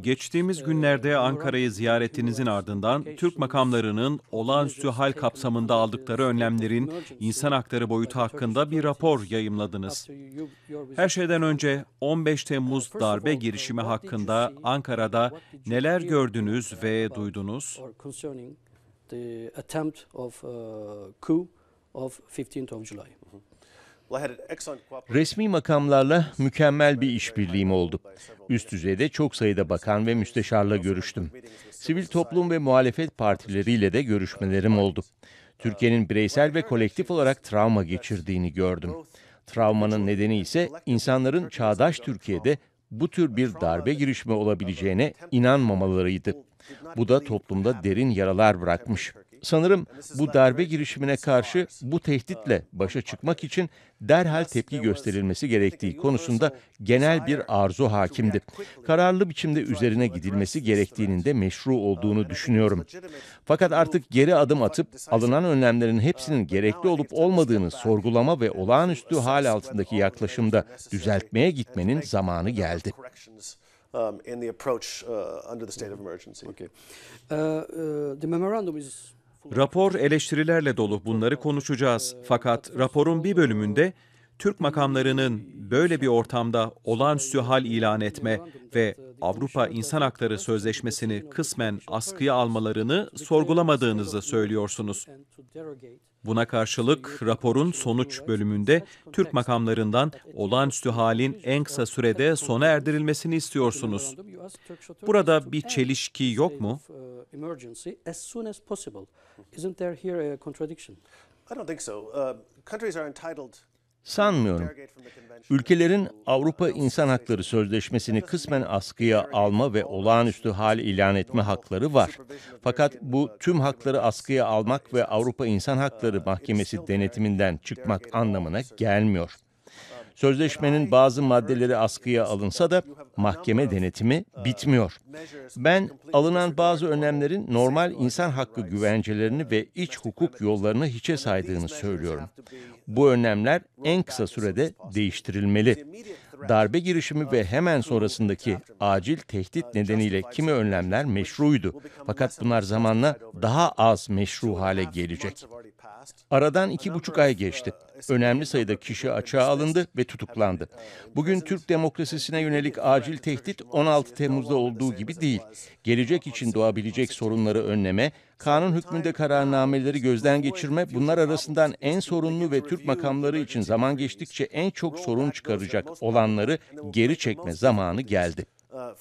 Geçtiğimiz uh, günlerde Ankara'yı ziyaretinizin ardından Türk makamlarının olağanüstü hal kapsamında aldıkları önlemlerin insan hakları boyutu hakkında bir rapor yayımladınız. Her şeyden önce 15 uh, Temmuz darbe uh, girişimi hakkında Ankara'da neler gördünüz ve duydunuz? the attempt of uh, coup of 15th of July. Resmi makamlarla mükemmel bir işbirliğim oldu. Üst düzeyde çok sayıda bakan ve müsteşarla görüştüm. Sivil toplum ve muhalefet partileriyle de görüşmelerim oldu. Türkiye'nin bireysel ve kolektif olarak travma geçirdiğini gördüm. Travmanın nedeni ise insanların çağdaş Türkiye'de bu tür bir darbe girişimi olabileceğine inanmamalarıydı. Bu da toplumda derin yaralar bırakmış. Sanırım bu darbe girişimine karşı bu tehditle başa çıkmak için derhal tepki gösterilmesi gerektiği konusunda genel bir arzu hakimdi. Kararlı biçimde üzerine gidilmesi gerektiğinin de meşru olduğunu düşünüyorum. Fakat artık geri adım atıp alınan önlemlerin hepsinin gerekli olup olmadığını sorgulama ve olağanüstü hal altındaki yaklaşımda düzeltmeye gitmenin zamanı geldi. Um, in the approach uh, under the state of emergency. Okay. Uh, uh, the memorandum is Rapor eleştirilerle dolu bunları konuşacağız. Fakat raporun bir bölümünde Türk makamlarının böyle bir ortamda olağanüstü hal ilan etme ve Avrupa İnsan Hakları Sözleşmesi'ni kısmen askıya almalarını sorgulamadığınızı söylüyorsunuz. Buna karşılık raporun sonuç bölümünde Türk makamlarından olağanüstü halin en kısa sürede sona erdirilmesini istiyorsunuz. Burada bir çelişki yok mu? emergency as soon as possible. Isn't there here a contradiction? I don't think so. Uh, countries are entitled Sanmıyorum. Ülkelerin Avrupa İnsan Hakları Sözleşmesi'ni kısmen askıya alma ve olağanüstü hal ilan etme hakları var. Fakat bu tüm hakları askıya almak ve Avrupa İnsan uh, Hakları Mahkemesi denetiminden çıkmak anlamına gelmiyor. Sözleşmenin bazı maddeleri askıya alınsa da mahkeme denetimi bitmiyor. Ben alınan bazı önlemlerin normal insan hakkı güvencelerini ve iç hukuk yollarını hiçe saydığını söylüyorum. Bu önlemler en kısa sürede değiştirilmeli. Darbe girişimi ve hemen sonrasındaki acil tehdit nedeniyle kimi önlemler meşruydu. Fakat bunlar zamanla daha az meşru hale gelecek. Aradan iki buçuk ay geçti. Önemli sayıda kişi açığa alındı ve tutuklandı. Bugün Türk demokrasisine yönelik acil tehdit 16 Temmuz'da olduğu gibi değil. Gelecek için doğabilecek sorunları önleme, kanun hükmünde kararnameleri gözden geçirme, bunlar arasından en sorunlu ve Türk makamları için zaman geçtikçe en çok sorun çıkaracak olanları geri çekme zamanı geldi. Uh,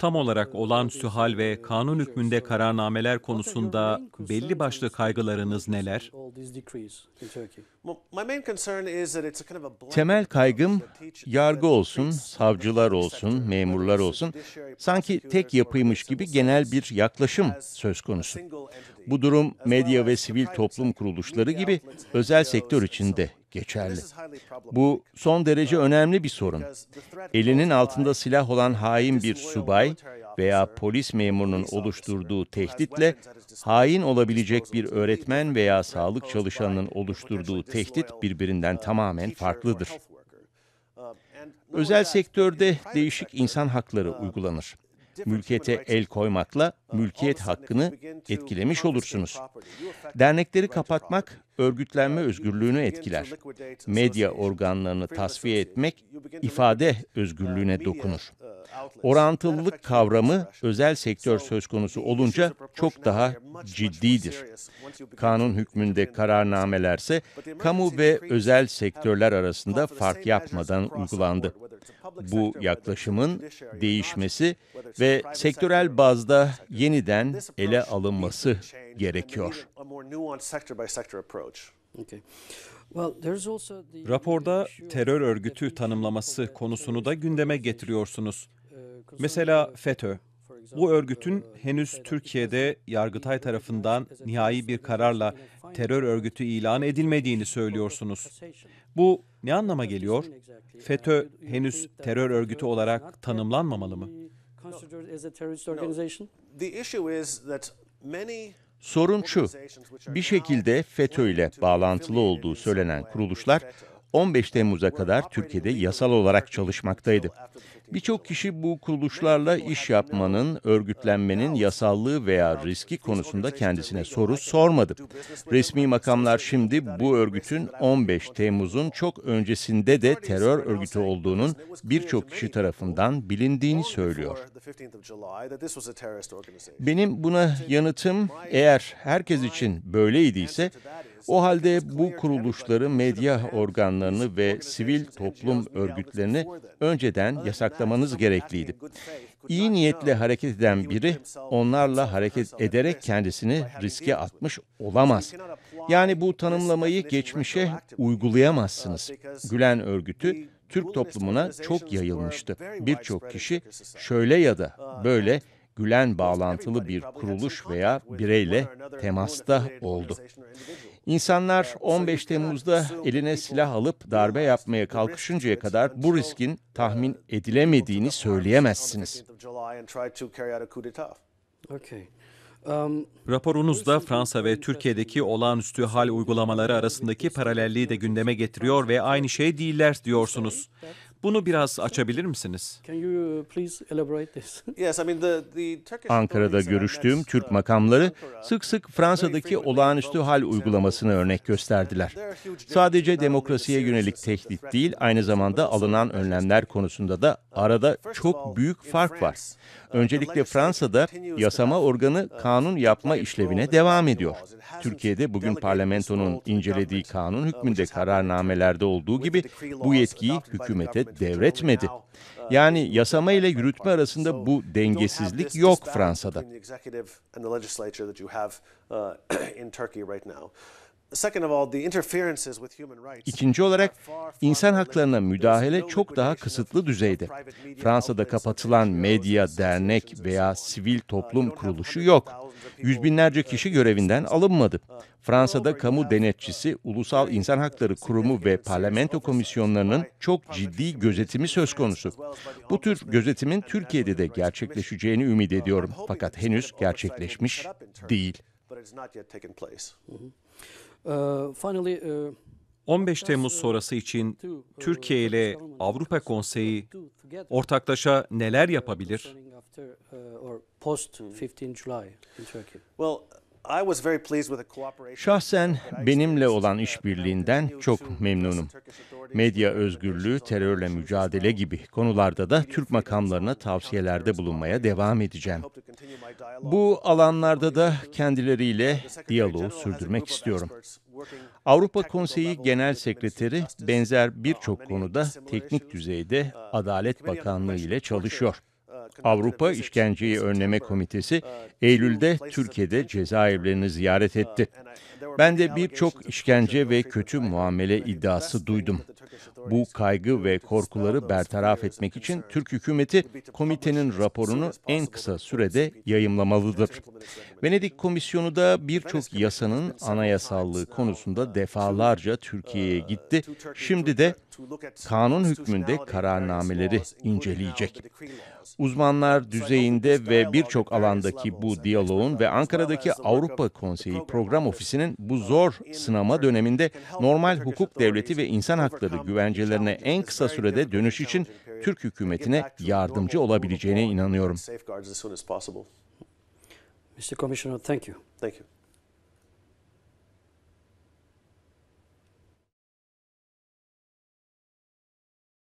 Tam olarak olan sühal ve kanun hükmünde kararnameler konusunda belli başlı kaygılarınız neler? Temel kaygım yargı olsun, savcılar olsun, memurlar olsun sanki tek yapıymış gibi genel bir yaklaşım söz konusu. Bu durum medya ve sivil toplum kuruluşları gibi özel sektör içinde geçerli. Bu son derece um, önemli bir sorun. Elinin altında silah olan hain bir subay veya polis memurunun oluşturduğu tehditle hain olabilecek bir öğretmen veya sağlık çalışanının oluşturduğu tehdit uh, birbirinden tamamen farklıdır. Um, Özel sektörde değişik insan hakları uygulanır mülkiyete el koymakla uh, mülkiyet hakkını etkilemiş olursunuz. Dernekleri kapatmak uh, örgütlenme özgürlüğünü etkiler. Medya organlarını tasfiye etmek ifade uh, özgürlüğüne dokunur. Orantılılık kavramı özel sektör söz konusu olunca çok daha ciddidir. Kanun hükmünde kararnamelerse kamu ve özel sektörler arasında fark yapmadan uygulandı bu yaklaşımın değişmesi ve sektörel bazda yeniden ele alınması gerekiyor. Raporda terör örgütü tanımlaması konusunu da gündeme getiriyorsunuz. Mesela FETÖ. Bu örgütün henüz Türkiye'de Yargıtay tarafından nihai bir kararla terör örgütü ilan edilmediğini söylüyorsunuz. Bu ne anlama geliyor? FETÖ henüz terör örgütü olarak tanımlanmamalı mı? Sorun şu, bir şekilde FETÖ ile bağlantılı olduğu söylenen kuruluşlar 15 Temmuz'a kadar Türkiye'de yasal olarak çalışmaktaydı. Birçok kişi bu kuruluşlarla iş yapmanın, örgütlenmenin yasallığı veya riski konusunda kendisine soru sormadı. Resmi makamlar şimdi bu örgütün 15 Temmuz'un çok öncesinde de terör örgütü olduğunun birçok kişi tarafından bilindiğini söylüyor. Benim buna yanıtım eğer herkes için böyleydiyse o halde bu kuruluşları, medya organlarını ve sivil toplum örgütlerini önceden yasaklamak açıklamanız gerekliydi. İyi niyetle hareket eden biri onlarla hareket ederek kendisini riske atmış olamaz. Yani bu tanımlamayı geçmişe uygulayamazsınız. Gülen örgütü Türk toplumuna çok yayılmıştı. Birçok kişi şöyle ya da böyle Gülen bağlantılı bir kuruluş veya bireyle temasta oldu. İnsanlar 15 Temmuz'da eline silah alıp darbe yapmaya kalkışıncaya kadar bu riskin tahmin edilemediğini söyleyemezsiniz. Raporunuzda Fransa ve Türkiye'deki olağanüstü hal uygulamaları arasındaki paralelliği de gündeme getiriyor ve aynı şey değiller diyorsunuz. Bunu biraz açabilir misiniz? Uh, Ankara'da görüştüğüm Türk uh, makamları sık sık Fransa'daki olağanüstü hal uygulamasını örnek gösterdiler. Sadece demokrasiye yönelik tehdit değil, aynı zamanda alınan önlemler konusunda da uh, arada çok büyük fark var. Öncelikle Fransa'da yasama organı kanun yapma işlevine devam ediyor. Türkiye'de bugün parlamentonun incelediği kanun hükmünde kararnamelerde olduğu gibi bu yetkiyi hükümete devretmedi. Yani yasama ile yürütme arasında bu dengesizlik yok Fransa'da. İkinci olarak insan haklarına müdahale çok daha kısıtlı düzeyde. Fransa'da kapatılan medya, dernek veya sivil uh, toplum kuruluşu yok. Yüz binlerce kişi görevinden alınmadı. Uh, Fransa'da kamu denetçisi, uh, Ulusal İnsan Hakları Kurumu ve parlamento komisyonlarının çok ciddi gözetimi söz konusu. Bu tür gözetimin Türkiye'de de gerçekleşeceğini ümit ediyorum. Fakat henüz gerçekleşmiş değil. But it's 15 ee, e, Temmuz sonrası uh, için uh, Türkiye ile Avrupa Konseyi uh, ortaklaşa neler yapabilir? Şahsen benimle olan işbirliğinden çok memnunum. Medya özgürlüğü, terörle mücadele gibi konularda da Türk makamlarına tavsiyelerde bulunmaya devam edeceğim. Bu alanlarda da kendileriyle diyaloğu sürdürmek istiyorum. Avrupa Konseyi Genel Sekreteri benzer birçok konuda teknik düzeyde Adalet Bakanlığı ile çalışıyor. Avrupa İşkenceyi Önleme Komitesi Eylül'de Türkiye'de cezaevlerini ziyaret etti. Ben de birçok işkence ve kötü muamele iddiası duydum. Bu kaygı ve korkuları bertaraf etmek için Türk hükümeti komitenin raporunu en kısa sürede yayımlamalıdır. Venedik Komisyonu da birçok yasanın anayasallığı konusunda defalarca Türkiye'ye gitti. Şimdi de kanun hükmünde kararnameleri inceleyecek. Uzmanlar düzeyinde ve birçok alandaki bu diyaloğun ve Ankara'daki Avrupa Konseyi Program Ofisi'nin bu zor sınama döneminde normal hukuk devleti ve insan hakları başladı güvencelerine en kısa sürede dönüş için Türk hükümetine yardımcı olabileceğine inanıyorum. Mr. Commissioner, thank you. Thank you.